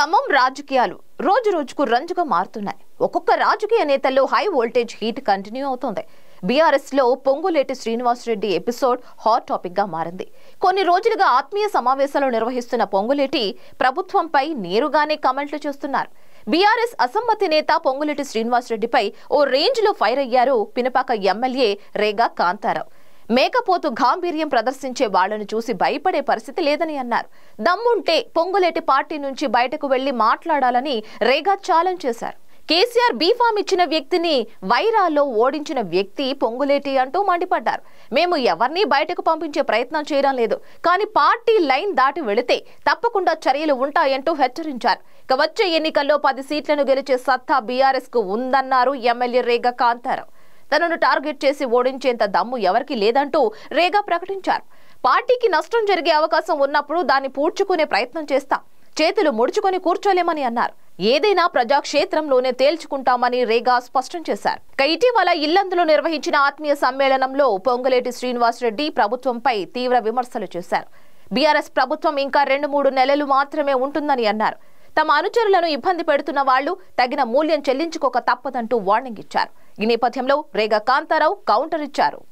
ఖమ్మం రాజకీయాలు రోజు రోజుకు రంజుగా మారుతున్నాయి ఒక్కొక్క రాజకీయ నేతల్లో హై వోల్టేజ్ హీట్ కంటిన్యూ అవుతోంది బీఆర్ఎస్లో పొంగులేటి శ్రీనివాసరెడ్డి ఎపిసోడ్ హాట్ టాపిక్గా మారింది కొన్ని రోజులుగా ఆత్మీయ సమావేశాలు నిర్వహిస్తున్న పొంగులేటి ప్రభుత్వంపై నేరుగానే కమెంట్లు చేస్తున్నారు బీఆర్ఎస్ అసమ్మతి నేత పొంగులేటి శ్రీనివాసరెడ్డిపై ఓ రేంజ్లో ఫైర్ అయ్యారు పినపాక ఎమ్మెల్యే రేగా కాంతారావు మేకపోతు గాంభీర్యం ప్రదర్శించే వాళ్లను చూసి భయపడే పరిస్థితి లేదని అన్నారు దమ్ముంటే పొంగులేటి పార్టీ నుంచి బయటకు వెళ్లి మాట్లాడాలని రేగా ఛాలెంజ్ చేశారు కేసీఆర్ బీఫామ్ ఇచ్చిన వ్యక్తిని వైరాల్లో ఓడించిన వ్యక్తి పొంగులేటి అంటూ మండిపడ్డారు మేము ఎవరిని బయటకు పంపించే ప్రయత్నం చేయడం లేదు కానీ పార్టీ లైన్ దాటి వెళితే తప్పకుండా చర్యలు ఉంటాయంటూ హెచ్చరించారు ఇక వచ్చే ఎన్నికల్లో పది సీట్లను గెలిచే సత్తా బీఆర్ఎస్ కు ఉందన్నారు ఎమ్మెల్యే రేగ కాంతారావు తనను టార్గెట్ చేసి ఓడించేంత దమ్ము ఎవరికీ లేదంటూ రేగా ప్రకటించారు పార్టీకి నష్టం జరిగే అవకాశం ఉన్నప్పుడు దాన్ని పూడ్చుకునే ప్రయత్నం చేస్తా చేతులు ముడుచుకొని కూర్చోలేమని అన్నారు ఏదైనా ప్రజాక్షేత్రంలోనే తేల్చుకుంటామని రేగా స్పష్టం చేశారు ఇటీవల ఇల్లందులో నిర్వహించిన ఆత్మీయ సమ్మేళనంలో పొంగులేటి శ్రీనివాసరెడ్డి ప్రభుత్వంపై తీవ్ర విమర్శలు చేశారు బీఆర్ఎస్ ప్రభుత్వం ఇంకా రెండు మూడు నెలలు మాత్రమే ఉంటుందని అన్నారు తమ అనుచరులను ఇబ్బంది పెడుతున్న వాళ్లు తగిన మూల్యం చెల్లించుకోక తప్పదంటూ వార్నింగ్ ఇచ్చారు ఈ నేపథ్యంలో రేగా కాంతారావు కౌంటర్ ఇచ్చారు